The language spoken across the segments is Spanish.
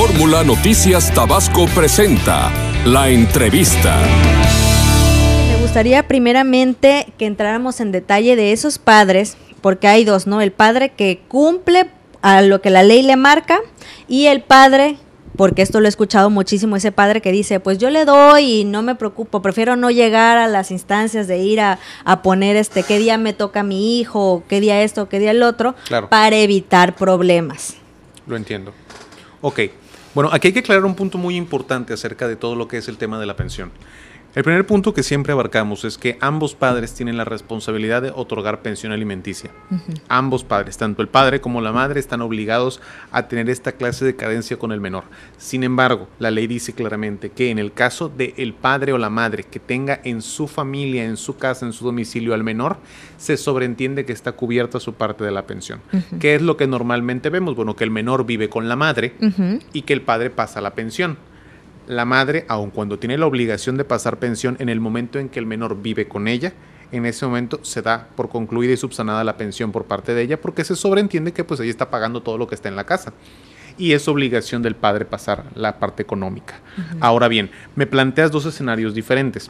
Fórmula Noticias Tabasco presenta la entrevista. Me gustaría primeramente que entráramos en detalle de esos padres, porque hay dos, ¿no? El padre que cumple a lo que la ley le marca y el padre porque esto lo he escuchado muchísimo, ese padre que dice, pues yo le doy y no me preocupo, prefiero no llegar a las instancias de ir a, poner este, qué día me toca mi hijo, qué día esto, qué día el otro, para evitar problemas. Lo entiendo. Ok, bueno, aquí hay que aclarar un punto muy importante acerca de todo lo que es el tema de la pensión. El primer punto que siempre abarcamos es que ambos padres tienen la responsabilidad de otorgar pensión alimenticia. Ambos padres, tanto el padre como la madre, están obligados a tener esta clase de cadencia con el menor. Sin embargo, la ley dice claramente que en el caso de el padre o la madre que tenga en su familia, en su casa, en su domicilio al menor, se sobreentiende que está cubierta su parte de la pensión. ¿Qué es lo que normalmente vemos? Bueno, que el menor vive con la madre y que el padre pasa la pensión la madre, aun cuando tiene la obligación de pasar pensión en el momento en que el menor vive con ella, en ese momento se da por concluida y subsanada la pensión por parte de ella porque se sobreentiende que pues ella está pagando todo lo que está en la casa. Y es obligación del padre pasar la parte económica. Ahora bien, me planteas dos escenarios diferentes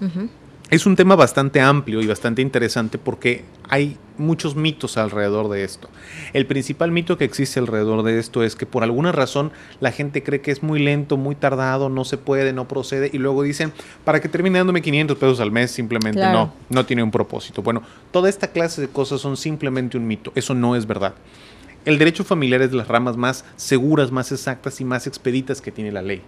es un tema bastante amplio y bastante interesante porque hay muchos mitos alrededor de esto. El principal mito que existe alrededor de esto es que por alguna razón la gente cree que es muy lento, muy tardado, no se puede, no procede y luego dicen, para que termine dándome 500 pesos al mes simplemente no, no tiene un propósito. Bueno, toda esta clase de cosas son simplemente un mito, eso no es verdad. El derecho familiar es de las ramas más seguras, más exactas y más expeditas que tiene la ley.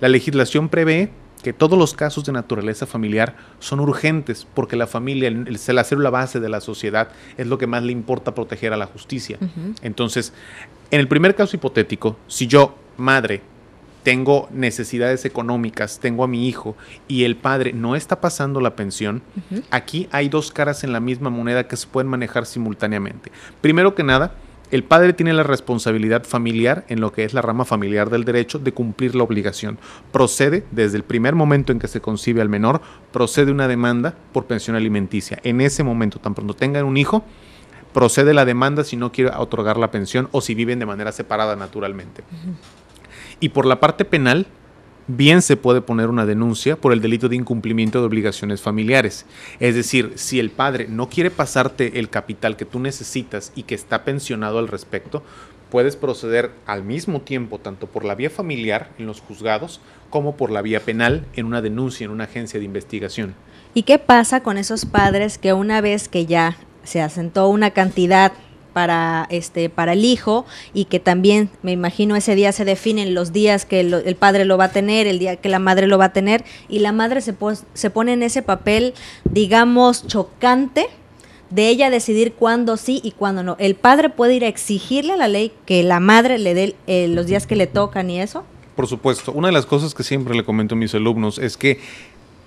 La legislación prevé que todos los casos de naturaleza familiar son urgentes porque la familia, el, la célula base de la sociedad es lo que más le importa proteger a la justicia. Entonces, en el primer caso hipotético, si yo, madre, tengo necesidades económicas, tengo a mi hijo y el padre no está pasando la pensión, aquí hay dos caras en la misma moneda que se pueden manejar simultáneamente. Primero que nada, el padre tiene la responsabilidad familiar en lo que es la rama familiar del derecho de cumplir la obligación. Procede desde el primer momento en que se concibe al menor, procede una demanda por pensión alimenticia. En ese momento, tan pronto tengan un hijo, procede la demanda si no quiere otorgar la pensión o si viven de manera separada naturalmente. Y por la parte penal, bien se puede poner una denuncia por el delito de incumplimiento de obligaciones familiares. Es decir, si el padre no quiere pasarte el capital que tú necesitas y que está pensionado al respecto, puedes proceder al mismo tiempo tanto por la vía familiar en los juzgados como por la vía penal en una denuncia en una agencia de investigación. ¿Y qué pasa con esos padres que una vez que ya se asentó una cantidad para este para el hijo y que también me imagino ese día se definen los días que el, padre lo va a tener, el día que la madre lo va a tener y la madre se, se pone en ese papel digamos chocante de ella decidir cuándo sí y cuándo no. El padre puede ir a exigirle a la ley que la madre le dé eh, los días que le tocan y eso. Por supuesto, una de las cosas que siempre le comento a mis alumnos es que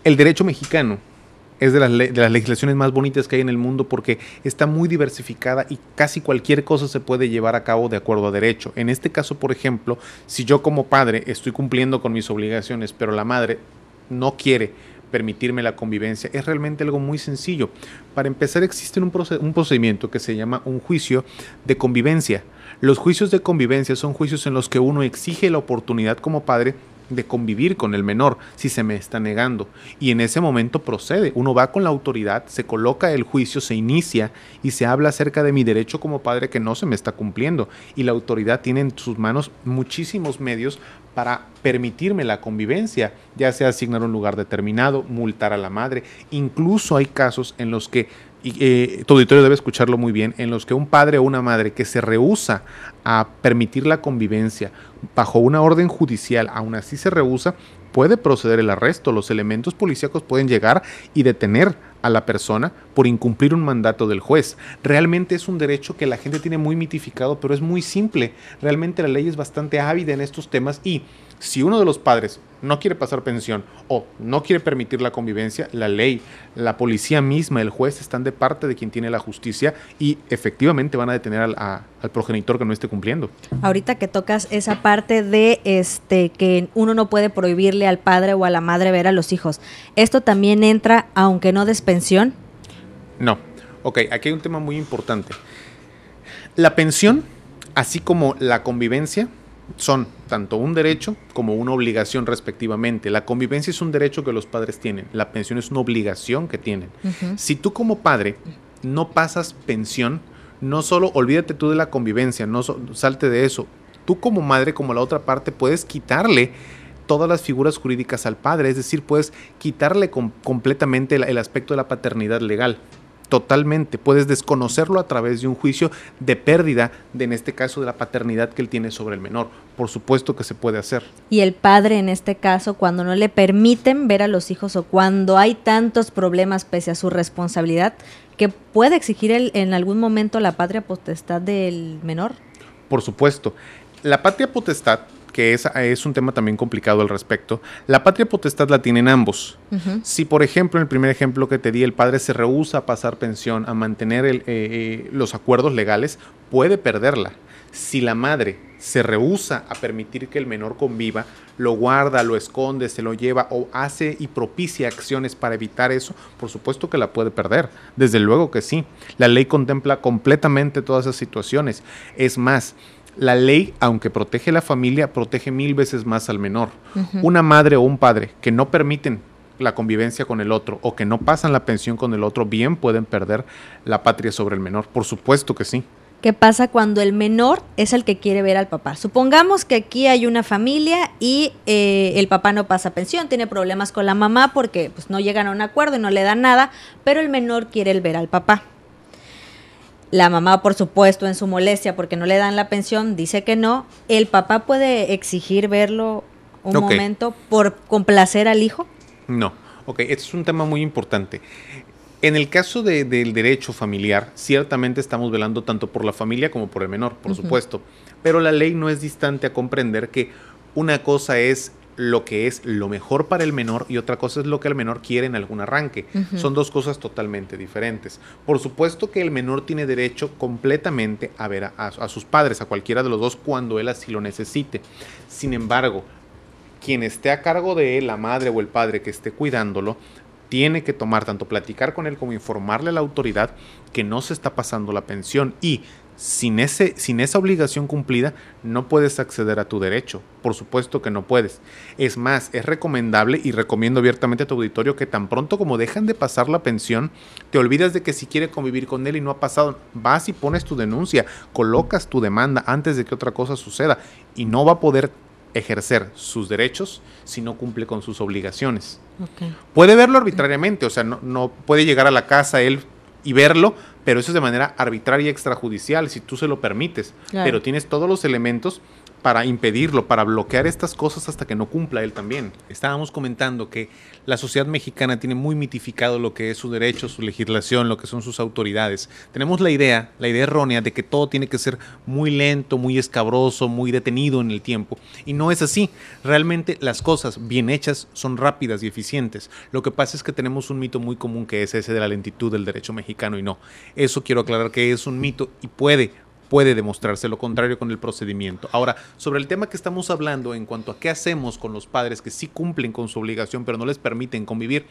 el derecho mexicano es de las, de las, legislaciones más bonitas que hay en el mundo porque está muy diversificada y casi cualquier cosa se puede llevar a cabo de acuerdo a derecho. En este caso, por ejemplo, si yo como padre estoy cumpliendo con mis obligaciones, pero la madre no quiere permitirme la convivencia, es realmente algo muy sencillo. Para empezar, existe un, un procedimiento que se llama un juicio de convivencia. Los juicios de convivencia son juicios en los que uno exige la oportunidad como padre de convivir con el menor si se me está negando. Y en ese momento procede. Uno va con la autoridad, se coloca el juicio, se inicia y se habla acerca de mi derecho como padre que no se me está cumpliendo. Y la autoridad tiene en sus manos muchísimos medios para permitirme la convivencia, ya sea asignar un lugar determinado, multar a la madre. Incluso hay casos en los que y eh, tu auditorio debe escucharlo muy bien, en los que un padre o una madre que se rehúsa a permitir la convivencia bajo una orden judicial, aún así se rehúsa, puede proceder el arresto. Los elementos policíacos pueden llegar y detener a la persona por incumplir un mandato del juez. Realmente es un derecho que la gente tiene muy mitificado, pero es muy simple. Realmente la ley es bastante ávida en estos temas y si uno de los padres no quiere pasar pensión o no quiere permitir la convivencia, la ley, la policía misma, el juez están de parte de quien tiene la justicia y efectivamente van a detener al, progenitor que no esté cumpliendo. Ahorita que tocas esa parte de este que uno no puede prohibirle al padre o a la madre ver a los hijos, ¿esto también entra aunque no des pensión? No. Ok, aquí hay un tema muy importante. La pensión, así como la convivencia, son tanto un derecho como una obligación respectivamente. La convivencia es un derecho que los padres tienen, la pensión es una obligación que tienen. Si tú como padre no pasas pensión, no solo olvídate tú de la convivencia, no salte de eso. Tú como madre, como la otra parte, puedes quitarle todas las figuras jurídicas al padre, es decir, puedes quitarle completamente el aspecto de la paternidad legal totalmente. Puedes desconocerlo a través de un juicio de pérdida, de, en este caso de la paternidad que él tiene sobre el menor. Por supuesto que se puede hacer. Y el padre en este caso, cuando no le permiten ver a los hijos o cuando hay tantos problemas pese a su responsabilidad, que puede exigir en algún momento la patria potestad del menor. Por supuesto. La patria potestad que es, es un tema también complicado al respecto. La patria potestad la tienen ambos. Si, por ejemplo, en el primer ejemplo que te di, el padre se rehúsa a pasar pensión, a mantener eh, eh, los acuerdos legales, puede perderla. Si la madre se rehúsa a permitir que el menor conviva, lo guarda, lo esconde, se lo lleva o hace y propicia acciones para evitar eso, por supuesto que la puede perder. Desde luego que sí. La ley contempla completamente todas esas situaciones. Es más, la ley, aunque protege la familia, protege mil veces más al menor. Una madre o un padre que no permiten la convivencia con el otro o que no pasan la pensión con el otro, bien pueden perder la patria sobre el menor. Por supuesto que sí. ¿Qué pasa cuando el menor es el que quiere ver al papá? Supongamos que aquí hay una familia y eh, el papá no pasa pensión, tiene problemas con la mamá porque pues, no llegan a un acuerdo y no le dan nada, pero el menor quiere el ver al papá. La mamá, por supuesto, en su molestia porque no le dan la pensión, dice que no. ¿El papá puede exigir verlo un momento por complacer al hijo? No. Ok, este es un tema muy importante. En el caso del derecho familiar, ciertamente estamos velando tanto por la familia como por el menor, por supuesto, pero la ley no es distante a comprender que una cosa es lo que es lo mejor para el menor y otra cosa es lo que el menor quiere en algún arranque. Son dos cosas totalmente diferentes. Por supuesto que el menor tiene derecho completamente a ver a, a sus padres, a cualquiera de los dos, cuando él así lo necesite. Sin embargo, quien esté a cargo de él, la madre o el padre que esté cuidándolo, tiene que tomar tanto platicar con él como informarle a la autoridad que no se está pasando la pensión y sin, ese, sin esa obligación cumplida no puedes acceder a tu derecho. Por supuesto que no puedes. Es más, es recomendable y recomiendo abiertamente a tu auditorio que tan pronto como dejan de pasar la pensión, te olvidas de que si quiere convivir con él y no ha pasado, vas y pones tu denuncia, colocas tu demanda antes de que otra cosa suceda y no va a poder ejercer sus derechos si no cumple con sus obligaciones. Puede verlo arbitrariamente, o sea, no, no puede llegar a la casa él y verlo, pero eso es de manera arbitraria y extrajudicial, si tú se lo permites. Pero tienes todos los elementos para impedirlo, para bloquear estas cosas hasta que no cumpla él también. Estábamos comentando que la sociedad mexicana tiene muy mitificado lo que es su derecho, su legislación, lo que son sus autoridades. Tenemos la idea, la idea errónea de que todo tiene que ser muy lento, muy escabroso, muy detenido en el tiempo. Y no es así. Realmente las cosas bien hechas son rápidas y eficientes. Lo que pasa es que tenemos un mito muy común que es ese de la lentitud del derecho mexicano y no. Eso quiero aclarar que es un mito y puede puede demostrarse lo contrario con el procedimiento. Ahora, sobre el tema que estamos hablando en cuanto a qué hacemos con los padres que sí cumplen con su obligación pero no les permiten convivir,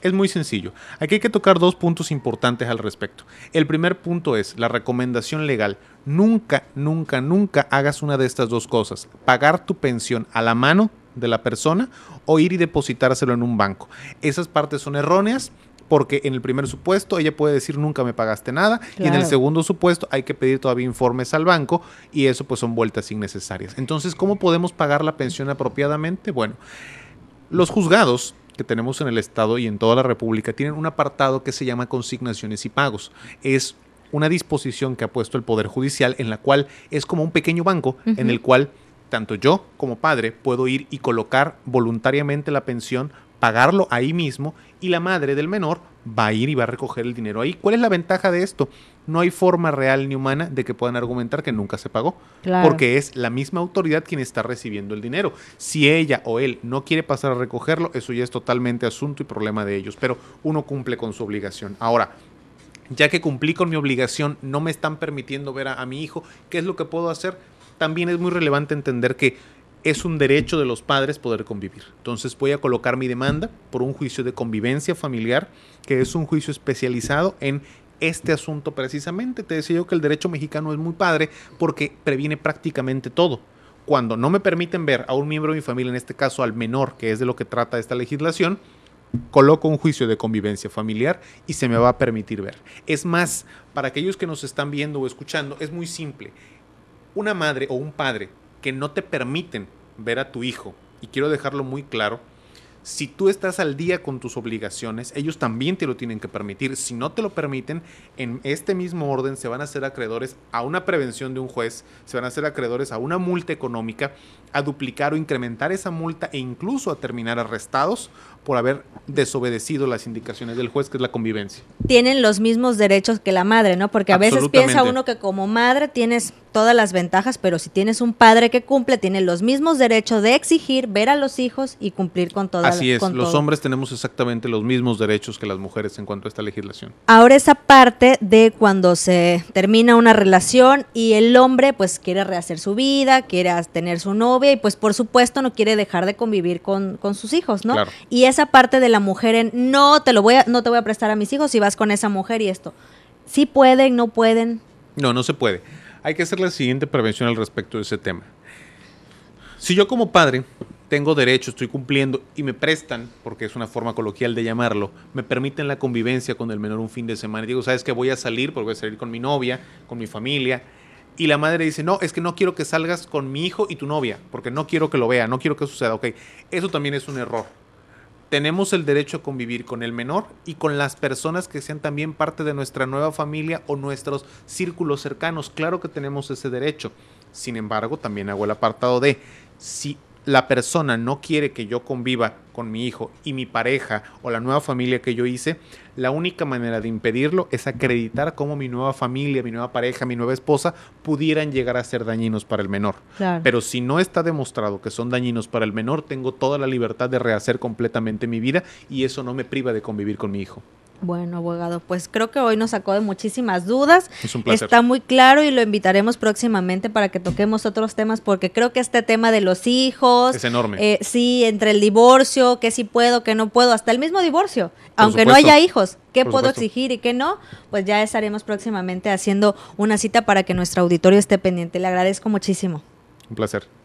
es muy sencillo. Aquí hay que tocar dos puntos importantes al respecto. El primer punto es la recomendación legal. Nunca, nunca, nunca hagas una de estas dos cosas. Pagar tu pensión a la mano de la persona o ir y depositárselo en un banco. Esas partes son erróneas porque en el primer supuesto ella puede decir nunca me pagaste nada y en el segundo supuesto hay que pedir todavía informes al banco y eso pues son vueltas innecesarias. Entonces, ¿cómo podemos pagar la pensión apropiadamente? Bueno, los juzgados que tenemos en el Estado y en toda la República tienen un apartado que se llama consignaciones y pagos. Es una disposición que ha puesto el Poder Judicial en la cual es como un pequeño banco en el cual tanto yo como padre puedo ir y colocar voluntariamente la pensión pagarlo ahí mismo y la madre del menor va a ir y va a recoger el dinero ahí. ¿Cuál es la ventaja de esto? No hay forma real ni humana de que puedan argumentar que nunca se pagó, porque es la misma autoridad quien está recibiendo el dinero. Si ella o él no quiere pasar a recogerlo, eso ya es totalmente asunto y problema de ellos, pero uno cumple con su obligación. Ahora, ya que cumplí con mi obligación, no me están permitiendo ver a mi hijo, ¿qué es lo que puedo hacer? También es muy relevante entender que es un derecho de los padres poder convivir. Entonces voy a colocar mi demanda por un juicio de convivencia familiar, que es un juicio especializado en este asunto precisamente. Te decía yo que el derecho mexicano es muy padre porque previene prácticamente todo. Cuando no me permiten ver a un miembro de mi familia, en este caso al menor, que es de lo que trata esta legislación, coloco un juicio de convivencia familiar y se me va a permitir ver. Es más, para aquellos que nos están viendo o escuchando, es muy simple. Una madre o un padre que no te permiten ver a tu hijo. Y quiero dejarlo muy claro. Si tú estás al día con tus obligaciones, ellos también te lo tienen que permitir. Si no te lo permiten, en este mismo orden se van a hacer acreedores a una prevención de un juez, se van a hacer acreedores a una multa económica a duplicar o incrementar esa multa e incluso a terminar arrestados por haber desobedecido las indicaciones del juez, que es la convivencia. Tienen los mismos derechos que la madre, ¿no? Porque a veces piensa uno que como madre tienes todas las ventajas, pero si tienes un padre que cumple, tiene los mismos derechos de exigir, ver a los hijos y cumplir con todas Así es, los hombres tenemos exactamente los mismos derechos que las mujeres en cuanto a esta legislación. Ahora esa parte de cuando se termina una relación y el hombre pues quiere rehacer su vida, quiere tener su novio, y pues por supuesto no quiere dejar de convivir con, sus hijos, ¿no? Y esa parte de la mujer en no te lo voy a, no te voy a prestar a mis hijos si vas con esa mujer y esto. Sí pueden, no pueden. No, no se puede. Hay que hacer la siguiente prevención al respecto de ese tema. Si yo como padre tengo derecho, estoy cumpliendo y me prestan, porque es una forma coloquial de llamarlo, me permiten la convivencia con el menor un fin de semana. Y digo, ¿sabes que Voy a salir porque voy a salir con mi novia, con mi familia y la madre dice, no, es que no quiero que salgas con mi hijo y tu novia, porque no quiero que lo vea, no quiero que suceda. Ok, eso también es un error. Tenemos el derecho a convivir con el menor y con las personas que sean también parte de nuestra nueva familia o nuestros círculos cercanos. Claro que tenemos ese derecho. Sin embargo, también hago el apartado de, si la persona no quiere que yo conviva con mi hijo y mi pareja o la nueva familia que yo hice, la única manera de impedirlo es acreditar cómo mi nueva familia, mi nueva pareja, mi nueva esposa pudieran llegar a ser dañinos para el menor. Pero si no está demostrado que son dañinos para el menor, tengo toda la libertad de rehacer completamente mi vida y eso no me priva de convivir con mi hijo. Bueno, abogado, pues creo que hoy nos sacó de muchísimas dudas. Es un placer. Está muy claro y lo invitaremos próximamente para que toquemos otros temas, porque creo que este tema de los hijos. Es enorme. Eh, sí, entre el divorcio, que sí puedo, que no puedo, hasta el mismo divorcio, aunque no haya hijos, qué puedo exigir y qué no, pues ya estaremos próximamente haciendo una cita para que nuestro auditorio esté pendiente. Le agradezco muchísimo. Un placer.